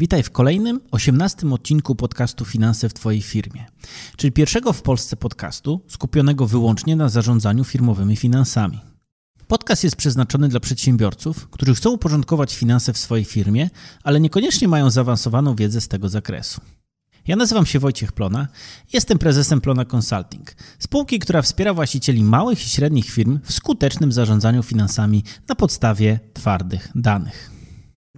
Witaj w kolejnym, osiemnastym odcinku podcastu Finanse w Twojej firmie, czyli pierwszego w Polsce podcastu skupionego wyłącznie na zarządzaniu firmowymi finansami. Podcast jest przeznaczony dla przedsiębiorców, którzy chcą uporządkować finanse w swojej firmie, ale niekoniecznie mają zaawansowaną wiedzę z tego zakresu. Ja nazywam się Wojciech Plona, jestem prezesem Plona Consulting, spółki, która wspiera właścicieli małych i średnich firm w skutecznym zarządzaniu finansami na podstawie twardych danych.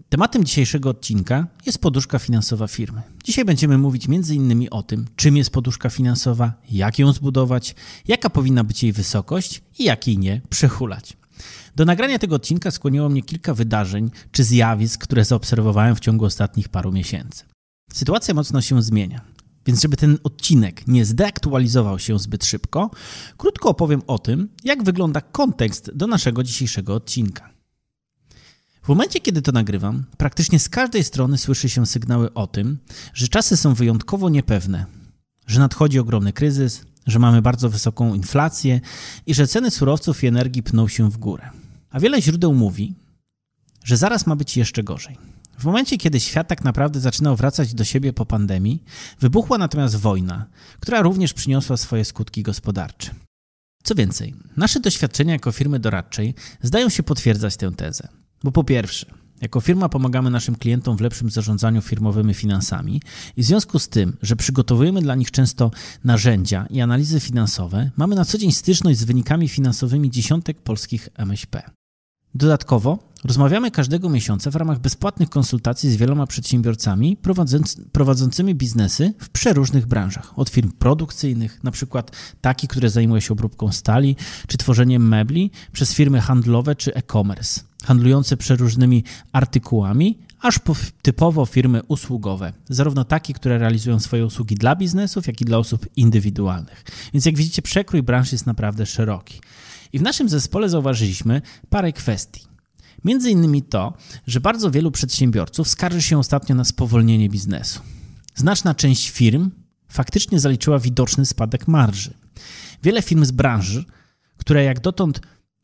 Tematem dzisiejszego odcinka jest poduszka finansowa firmy. Dzisiaj będziemy mówić m.in. o tym, czym jest poduszka finansowa, jak ją zbudować, jaka powinna być jej wysokość i jak jej nie przehulać. Do nagrania tego odcinka skłoniło mnie kilka wydarzeń czy zjawisk, które zaobserwowałem w ciągu ostatnich paru miesięcy. Sytuacja mocno się zmienia. Więc żeby ten odcinek nie zdeaktualizował się zbyt szybko, krótko opowiem o tym, jak wygląda kontekst do naszego dzisiejszego odcinka. W momencie, kiedy to nagrywam, praktycznie z każdej strony słyszy się sygnały o tym, że czasy są wyjątkowo niepewne, że nadchodzi ogromny kryzys, że mamy bardzo wysoką inflację i że ceny surowców i energii pną się w górę. A wiele źródeł mówi, że zaraz ma być jeszcze gorzej. W momencie, kiedy świat tak naprawdę zaczynał wracać do siebie po pandemii, wybuchła natomiast wojna, która również przyniosła swoje skutki gospodarcze. Co więcej, nasze doświadczenia jako firmy doradczej zdają się potwierdzać tę tezę. Bo po pierwsze, jako firma pomagamy naszym klientom w lepszym zarządzaniu firmowymi finansami i w związku z tym, że przygotowujemy dla nich często narzędzia i analizy finansowe, mamy na co dzień styczność z wynikami finansowymi dziesiątek polskich MŚP. Dodatkowo rozmawiamy każdego miesiąca w ramach bezpłatnych konsultacji z wieloma przedsiębiorcami prowadzącymi biznesy w przeróżnych branżach. Od firm produkcyjnych, np. taki, który zajmuje się obróbką stali, czy tworzeniem mebli, przez firmy handlowe czy e-commerce, handlujące przeróżnymi artykułami, aż po typowo firmy usługowe, zarówno takie, które realizują swoje usługi dla biznesów, jak i dla osób indywidualnych. Więc jak widzicie, przekrój branż jest naprawdę szeroki. I w naszym zespole zauważyliśmy parę kwestii. Między innymi to, że bardzo wielu przedsiębiorców skarży się ostatnio na spowolnienie biznesu. Znaczna część firm faktycznie zaliczyła widoczny spadek marży. Wiele firm z branży, które jak dotąd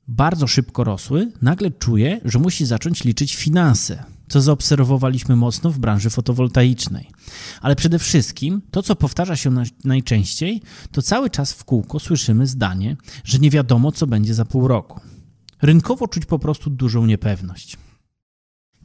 bardzo szybko rosły, nagle czuje, że musi zacząć liczyć finanse co zaobserwowaliśmy mocno w branży fotowoltaicznej. Ale przede wszystkim to, co powtarza się najczęściej, to cały czas w kółko słyszymy zdanie, że nie wiadomo, co będzie za pół roku. Rynkowo czuć po prostu dużą niepewność.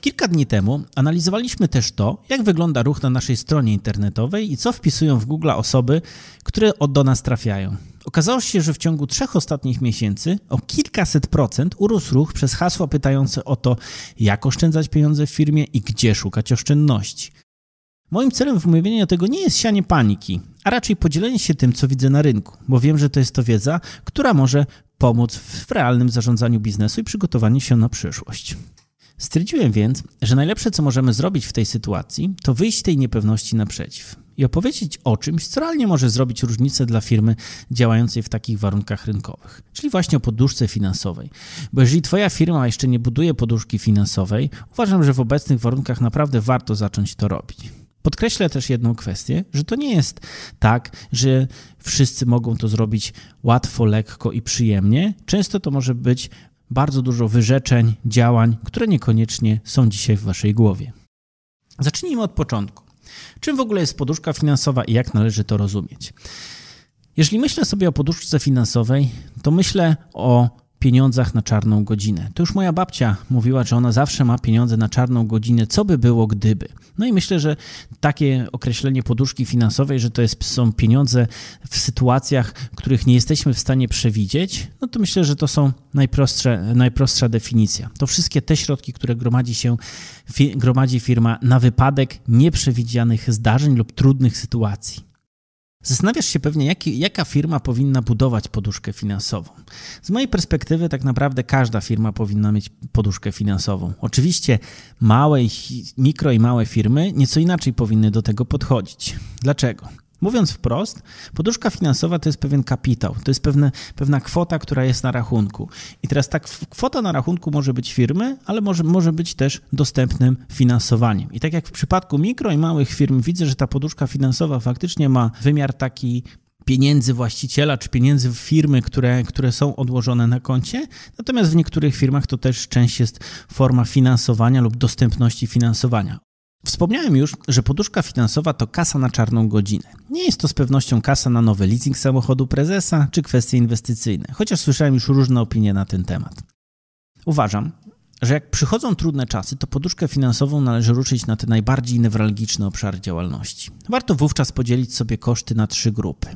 Kilka dni temu analizowaliśmy też to, jak wygląda ruch na naszej stronie internetowej i co wpisują w Google osoby, które do nas trafiają. Okazało się, że w ciągu trzech ostatnich miesięcy o kilkaset procent urósł ruch przez hasła pytające o to, jak oszczędzać pieniądze w firmie i gdzie szukać oszczędności. Moim celem w mówieniu tego nie jest sianie paniki, a raczej podzielenie się tym, co widzę na rynku, bo wiem, że to jest to wiedza, która może pomóc w realnym zarządzaniu biznesu i przygotowaniu się na przyszłość. Stwierdziłem więc, że najlepsze, co możemy zrobić w tej sytuacji, to wyjść tej niepewności naprzeciw i opowiedzieć o czymś, co realnie może zrobić różnicę dla firmy działającej w takich warunkach rynkowych, czyli właśnie o poduszce finansowej. Bo jeżeli Twoja firma jeszcze nie buduje poduszki finansowej, uważam, że w obecnych warunkach naprawdę warto zacząć to robić. Podkreślę też jedną kwestię, że to nie jest tak, że wszyscy mogą to zrobić łatwo, lekko i przyjemnie. Często to może być bardzo dużo wyrzeczeń, działań, które niekoniecznie są dzisiaj w Waszej głowie. Zacznijmy od początku. Czym w ogóle jest poduszka finansowa i jak należy to rozumieć? Jeżeli myślę sobie o poduszce finansowej, to myślę o pieniądzach na czarną godzinę. To już moja babcia mówiła, że ona zawsze ma pieniądze na czarną godzinę, co by było gdyby. No i myślę, że takie określenie poduszki finansowej, że to jest, są pieniądze w sytuacjach, których nie jesteśmy w stanie przewidzieć, no to myślę, że to są najprostsze, najprostsza definicja. To wszystkie te środki, które gromadzi się, gromadzi firma na wypadek nieprzewidzianych zdarzeń lub trudnych sytuacji. Zastanawiasz się pewnie, jaka firma powinna budować poduszkę finansową. Z mojej perspektywy, tak naprawdę każda firma powinna mieć poduszkę finansową. Oczywiście małe, mikro i małe firmy nieco inaczej powinny do tego podchodzić. Dlaczego? Mówiąc wprost, poduszka finansowa to jest pewien kapitał, to jest pewne, pewna kwota, która jest na rachunku. I teraz ta kwota na rachunku może być firmy, ale może, może być też dostępnym finansowaniem. I tak jak w przypadku mikro i małych firm, widzę, że ta poduszka finansowa faktycznie ma wymiar taki pieniędzy właściciela czy pieniędzy firmy, które, które są odłożone na koncie. Natomiast w niektórych firmach to też część jest forma finansowania lub dostępności finansowania. Wspomniałem już, że poduszka finansowa to kasa na czarną godzinę. Nie jest to z pewnością kasa na nowy leasing samochodu prezesa czy kwestie inwestycyjne, chociaż słyszałem już różne opinie na ten temat. Uważam, że jak przychodzą trudne czasy, to poduszkę finansową należy ruszyć na te najbardziej newralgiczne obszary działalności. Warto wówczas podzielić sobie koszty na trzy grupy.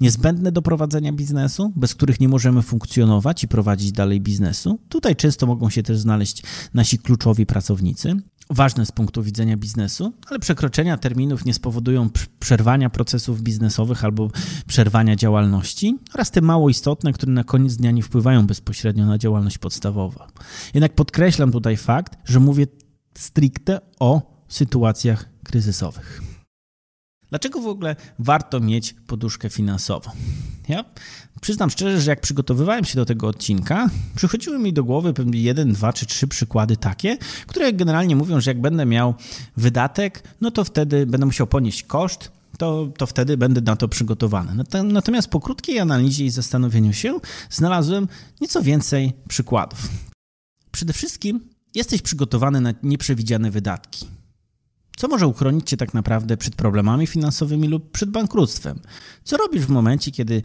Niezbędne do prowadzenia biznesu, bez których nie możemy funkcjonować i prowadzić dalej biznesu. Tutaj często mogą się też znaleźć nasi kluczowi pracownicy ważne z punktu widzenia biznesu, ale przekroczenia terminów nie spowodują przerwania procesów biznesowych albo przerwania działalności oraz te mało istotne, które na koniec dnia nie wpływają bezpośrednio na działalność podstawową. Jednak podkreślam tutaj fakt, że mówię stricte o sytuacjach kryzysowych. Dlaczego w ogóle warto mieć poduszkę finansową? Ja przyznam szczerze, że jak przygotowywałem się do tego odcinka, przychodziły mi do głowy pewnie jeden, dwa czy trzy przykłady takie, które generalnie mówią, że jak będę miał wydatek, no to wtedy będę musiał ponieść koszt, to, to wtedy będę na to przygotowany. Natomiast po krótkiej analizie i zastanowieniu się znalazłem nieco więcej przykładów. Przede wszystkim jesteś przygotowany na nieprzewidziane wydatki. Co może uchronić Cię tak naprawdę przed problemami finansowymi lub przed bankructwem? Co robisz w momencie, kiedy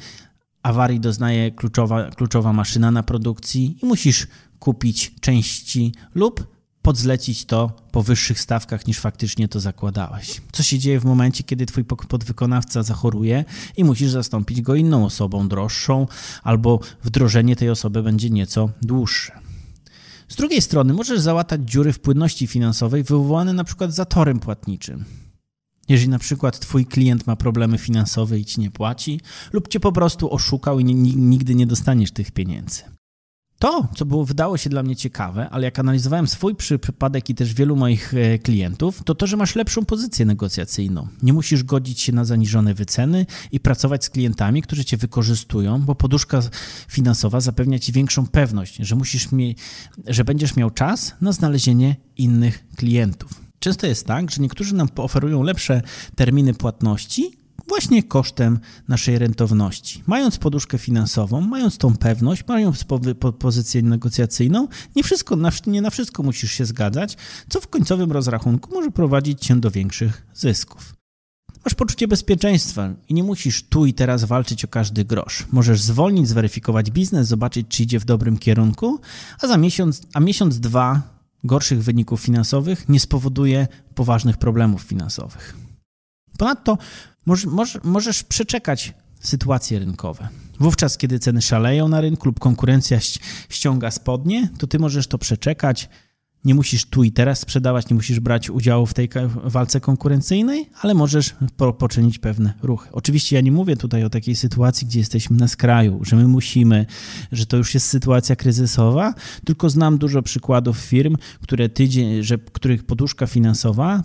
awarii doznaje kluczowa, kluczowa maszyna na produkcji i musisz kupić części lub podzlecić to po wyższych stawkach niż faktycznie to zakładałeś. Co się dzieje w momencie, kiedy twój podwykonawca zachoruje i musisz zastąpić go inną osobą droższą, albo wdrożenie tej osoby będzie nieco dłuższe. Z drugiej strony możesz załatać dziury w płynności finansowej wywołane np. zatorem płatniczym. Jeżeli na przykład twój klient ma problemy finansowe i ci nie płaci, lub cię po prostu oszukał i nigdy nie dostaniesz tych pieniędzy. To, co było, wydało się dla mnie ciekawe, ale jak analizowałem swój przypadek i też wielu moich e, klientów, to to, że masz lepszą pozycję negocjacyjną. Nie musisz godzić się na zaniżone wyceny i pracować z klientami, którzy cię wykorzystują, bo poduszka finansowa zapewnia ci większą pewność, że, musisz mi, że będziesz miał czas na znalezienie innych klientów. Często jest tak, że niektórzy nam oferują lepsze terminy płatności, właśnie kosztem naszej rentowności. Mając poduszkę finansową, mając tą pewność, mając po pozycję negocjacyjną, nie, wszystko, nie na wszystko musisz się zgadzać, co w końcowym rozrachunku może prowadzić cię do większych zysków. Masz poczucie bezpieczeństwa i nie musisz tu i teraz walczyć o każdy grosz. Możesz zwolnić, zweryfikować biznes, zobaczyć, czy idzie w dobrym kierunku, a za miesiąc, a miesiąc dwa gorszych wyników finansowych nie spowoduje poważnych problemów finansowych. Ponadto możesz, możesz przeczekać sytuacje rynkowe. Wówczas, kiedy ceny szaleją na rynku lub konkurencja ściąga spodnie, to ty możesz to przeczekać, nie musisz tu i teraz sprzedawać, nie musisz brać udziału w tej walce konkurencyjnej, ale możesz po poczynić pewne ruchy. Oczywiście ja nie mówię tutaj o takiej sytuacji, gdzie jesteśmy na skraju, że my musimy, że to już jest sytuacja kryzysowa, tylko znam dużo przykładów firm, które tydzień, że, których poduszka finansowa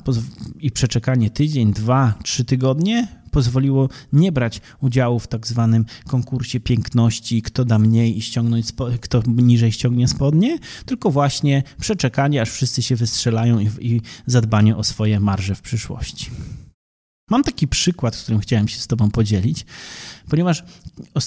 i przeczekanie tydzień, dwa, trzy tygodnie pozwoliło nie brać udziału w tak zwanym konkursie piękności, kto da mniej i ściągnąć, kto niżej ściągnie spodnie, tylko właśnie przeczekanie, aż wszyscy się wystrzelają i, i zadbanie o swoje marże w przyszłości. Mam taki przykład, z którym chciałem się z Tobą podzielić, ponieważ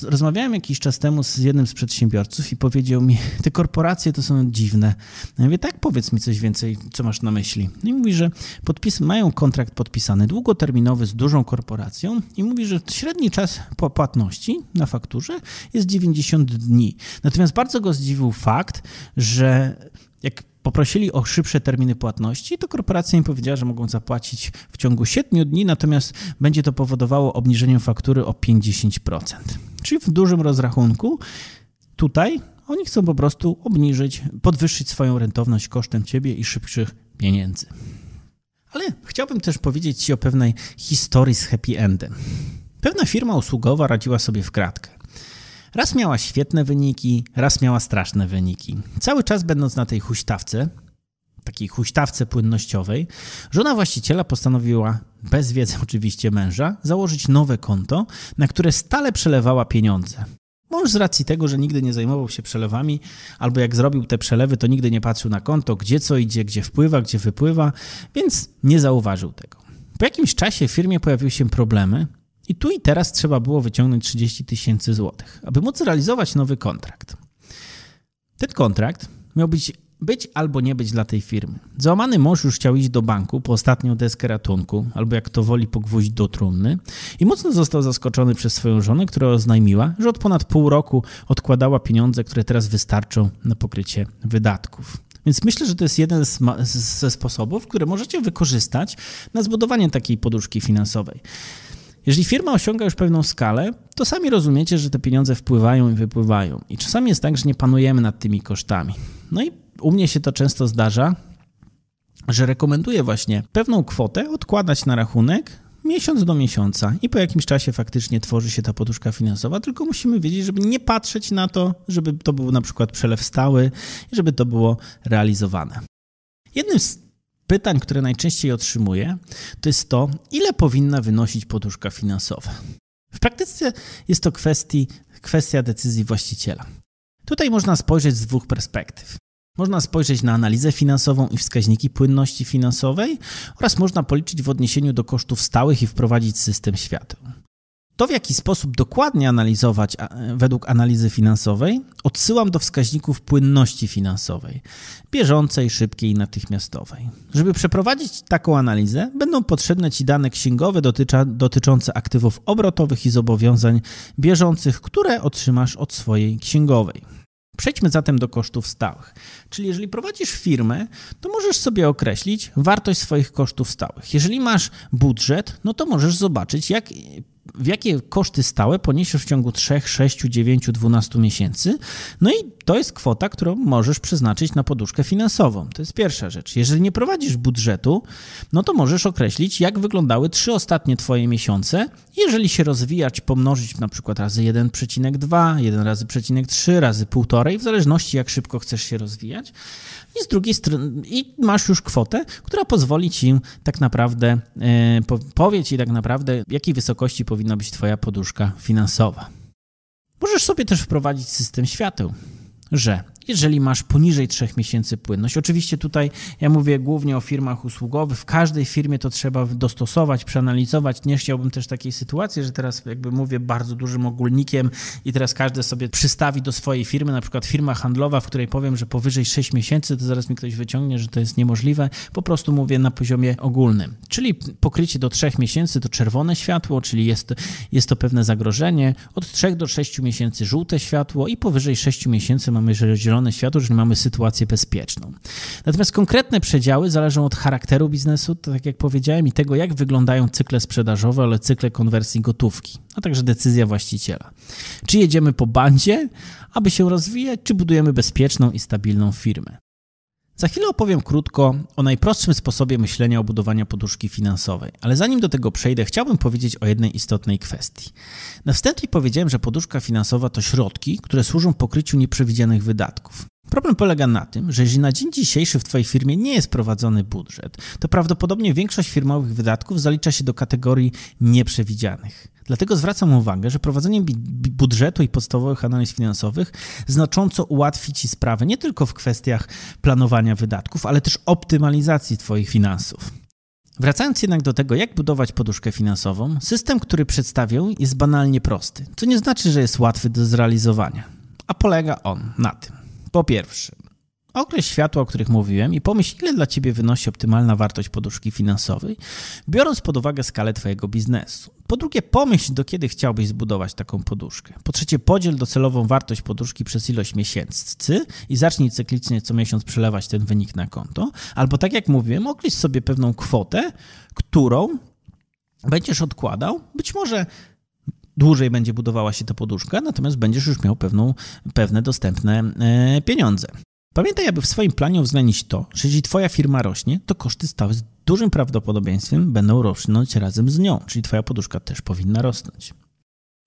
rozmawiałem jakiś czas temu z jednym z przedsiębiorców i powiedział mi: Te korporacje to są dziwne. Ja mówię: Tak, powiedz mi coś więcej, co masz na myśli. No I mówi, że podpis, mają kontrakt podpisany długoterminowy z dużą korporacją i mówi, że średni czas płatności na fakturze jest 90 dni. Natomiast bardzo go zdziwił fakt, że jak poprosili o szybsze terminy płatności, to korporacja im powiedziała, że mogą zapłacić w ciągu 7 dni, natomiast będzie to powodowało obniżenie faktury o 50%. Czyli w dużym rozrachunku tutaj oni chcą po prostu obniżyć, podwyższyć swoją rentowność kosztem ciebie i szybszych pieniędzy. Ale chciałbym też powiedzieć Ci o pewnej historii z happy endem. Pewna firma usługowa radziła sobie w kratkę. Raz miała świetne wyniki, raz miała straszne wyniki. Cały czas będąc na tej huśtawce, takiej huśtawce płynnościowej, żona właściciela postanowiła, bez wiedzy oczywiście męża, założyć nowe konto, na które stale przelewała pieniądze. Mąż z racji tego, że nigdy nie zajmował się przelewami, albo jak zrobił te przelewy, to nigdy nie patrzył na konto, gdzie co idzie, gdzie wpływa, gdzie wypływa, więc nie zauważył tego. Po jakimś czasie w firmie pojawiły się problemy, i tu i teraz trzeba było wyciągnąć 30 tysięcy złotych, aby móc realizować nowy kontrakt. Ten kontrakt miał być, być albo nie być dla tej firmy. Załamany mąż już chciał iść do banku po ostatnią deskę ratunku, albo jak to woli, pogwóźć do trumny i mocno został zaskoczony przez swoją żonę, która oznajmiła, że od ponad pół roku odkładała pieniądze, które teraz wystarczą na pokrycie wydatków. Więc myślę, że to jest jeden z, ze sposobów, które możecie wykorzystać na zbudowanie takiej poduszki finansowej. Jeżeli firma osiąga już pewną skalę, to sami rozumiecie, że te pieniądze wpływają i wypływają. I czasami jest tak, że nie panujemy nad tymi kosztami. No i u mnie się to często zdarza, że rekomenduję właśnie pewną kwotę odkładać na rachunek miesiąc do miesiąca i po jakimś czasie faktycznie tworzy się ta poduszka finansowa, tylko musimy wiedzieć, żeby nie patrzeć na to, żeby to był na przykład przelew stały i żeby to było realizowane. Jednym z pytań, które najczęściej otrzymuję, to jest to, ile powinna wynosić poduszka finansowa. W praktyce jest to kwestii, kwestia decyzji właściciela. Tutaj można spojrzeć z dwóch perspektyw. Można spojrzeć na analizę finansową i wskaźniki płynności finansowej oraz można policzyć w odniesieniu do kosztów stałych i wprowadzić system świateł. To, w jaki sposób dokładnie analizować według analizy finansowej, odsyłam do wskaźników płynności finansowej bieżącej, szybkiej i natychmiastowej. Żeby przeprowadzić taką analizę, będą potrzebne Ci dane księgowe dotycza, dotyczące aktywów obrotowych i zobowiązań bieżących, które otrzymasz od swojej księgowej. Przejdźmy zatem do kosztów stałych. Czyli jeżeli prowadzisz firmę, to możesz sobie określić wartość swoich kosztów stałych. Jeżeli masz budżet, no to możesz zobaczyć, jak jakie koszty stałe poniesiesz w ciągu 3, 6, 9, 12 miesięcy. No i to jest kwota, którą możesz przeznaczyć na poduszkę finansową. To jest pierwsza rzecz. Jeżeli nie prowadzisz budżetu, no to możesz określić, jak wyglądały trzy ostatnie Twoje miesiące. Jeżeli się rozwijać, pomnożyć na przykład razy 1,2, 1 razy 3, razy 1,5, w zależności jak szybko chcesz się rozwijać. I z drugiej strony, i masz już kwotę, która pozwoli Ci tak naprawdę, powiedzieć, po, powie Ci tak naprawdę, jakiej wysokości powinien powinna być Twoja poduszka finansowa. Możesz sobie też wprowadzić system świateł, że jeżeli masz poniżej 3 miesięcy płynność. Oczywiście tutaj ja mówię głównie o firmach usługowych. W każdej firmie to trzeba dostosować, przeanalizować. Nie chciałbym też takiej sytuacji, że teraz jakby mówię bardzo dużym ogólnikiem i teraz każdy sobie przystawi do swojej firmy, na przykład firma handlowa, w której powiem, że powyżej 6 miesięcy, to zaraz mi ktoś wyciągnie, że to jest niemożliwe. Po prostu mówię na poziomie ogólnym. Czyli pokrycie do 3 miesięcy to czerwone światło, czyli jest, jest to pewne zagrożenie. Od 3 do 6 miesięcy żółte światło i powyżej 6 miesięcy mamy zielone stronę światu, czyli mamy sytuację bezpieczną. Natomiast konkretne przedziały zależą od charakteru biznesu, tak jak powiedziałem, i tego, jak wyglądają cykle sprzedażowe, ale cykle konwersji gotówki, a także decyzja właściciela. Czy jedziemy po bandzie, aby się rozwijać, czy budujemy bezpieczną i stabilną firmę? Za chwilę opowiem krótko o najprostszym sposobie myślenia o budowaniu poduszki finansowej, ale zanim do tego przejdę, chciałbym powiedzieć o jednej istotnej kwestii. Na wstępie powiedziałem, że poduszka finansowa to środki, które służą pokryciu nieprzewidzianych wydatków. Problem polega na tym, że jeśli na dzień dzisiejszy w Twojej firmie nie jest prowadzony budżet, to prawdopodobnie większość firmowych wydatków zalicza się do kategorii nieprzewidzianych. Dlatego zwracam uwagę, że prowadzenie budżetu i podstawowych analiz finansowych znacząco ułatwi Ci sprawę nie tylko w kwestiach planowania wydatków, ale też optymalizacji Twoich finansów. Wracając jednak do tego, jak budować poduszkę finansową, system, który przedstawię, jest banalnie prosty, co nie znaczy, że jest łatwy do zrealizowania, a polega on na tym. Po pierwsze, okres światła, o których mówiłem i pomyśl, ile dla Ciebie wynosi optymalna wartość poduszki finansowej, biorąc pod uwagę skalę Twojego biznesu. Po drugie, pomyśl, do kiedy chciałbyś zbudować taką poduszkę. Po trzecie, podziel docelową wartość poduszki przez ilość miesięcy i zacznij cyklicznie co miesiąc przelewać ten wynik na konto. Albo tak jak mówiłem, określ sobie pewną kwotę, którą będziesz odkładał, być może dłużej będzie budowała się ta poduszka, natomiast będziesz już miał pewną, pewne dostępne e, pieniądze. Pamiętaj, aby w swoim planie uwzględnić to, że jeśli Twoja firma rośnie, to koszty stałe z dużym prawdopodobieństwem będą rosnąć razem z nią, czyli Twoja poduszka też powinna rosnąć.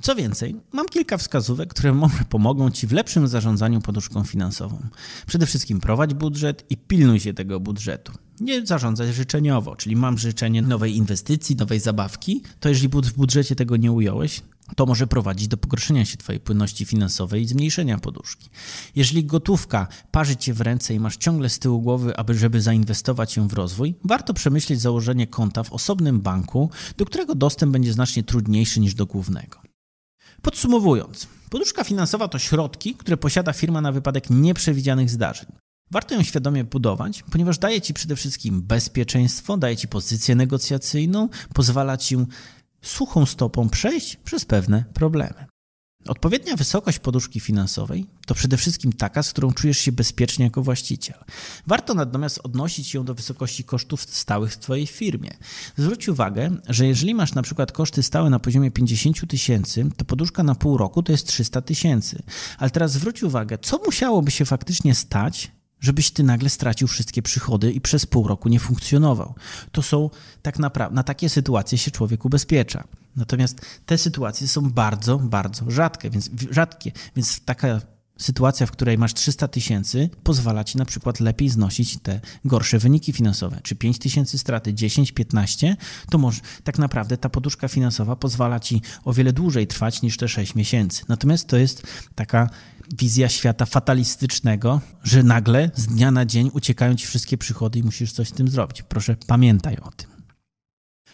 Co więcej, mam kilka wskazówek, które może pomogą Ci w lepszym zarządzaniu poduszką finansową. Przede wszystkim prowadź budżet i pilnuj się tego budżetu. Nie zarządzać życzeniowo, czyli mam życzenie nowej inwestycji, nowej zabawki, to jeżeli w budżecie tego nie ująłeś, to może prowadzić do pogorszenia się Twojej płynności finansowej i zmniejszenia poduszki. Jeżeli gotówka parzy Cię w ręce i masz ciągle z tyłu głowy, aby żeby zainwestować ją w rozwój, warto przemyśleć założenie konta w osobnym banku, do którego dostęp będzie znacznie trudniejszy niż do głównego. Podsumowując, poduszka finansowa to środki, które posiada firma na wypadek nieprzewidzianych zdarzeń. Warto ją świadomie budować, ponieważ daje ci przede wszystkim bezpieczeństwo, daje ci pozycję negocjacyjną, pozwala ci suchą stopą przejść przez pewne problemy. Odpowiednia wysokość poduszki finansowej to przede wszystkim taka, z którą czujesz się bezpiecznie jako właściciel. Warto natomiast odnosić ją do wysokości kosztów stałych w Twojej firmie. Zwróć uwagę, że jeżeli masz na przykład koszty stałe na poziomie 50 tysięcy, to poduszka na pół roku to jest 300 tysięcy. Ale teraz zwróć uwagę, co musiałoby się faktycznie stać, żebyś ty nagle stracił wszystkie przychody i przez pół roku nie funkcjonował. To są tak naprawdę, na takie sytuacje się człowiek ubezpiecza. Natomiast te sytuacje są bardzo, bardzo rzadkie, więc, rzadkie, więc taka sytuacja, w której masz 300 tysięcy, pozwala ci na przykład lepiej znosić te gorsze wyniki finansowe. Czy 5 tysięcy straty, 10, 15, to może tak naprawdę ta poduszka finansowa pozwala ci o wiele dłużej trwać niż te 6 miesięcy. Natomiast to jest taka wizja świata fatalistycznego, że nagle z dnia na dzień uciekają ci wszystkie przychody i musisz coś z tym zrobić. Proszę, pamiętaj o tym.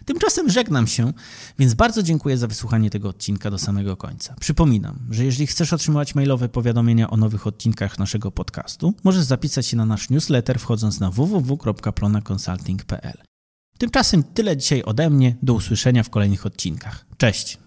Tymczasem żegnam się, więc bardzo dziękuję za wysłuchanie tego odcinka do samego końca. Przypominam, że jeżeli chcesz otrzymywać mailowe powiadomienia o nowych odcinkach naszego podcastu, możesz zapisać się na nasz newsletter wchodząc na www.plonaconsulting.pl. Tymczasem tyle dzisiaj ode mnie. Do usłyszenia w kolejnych odcinkach. Cześć!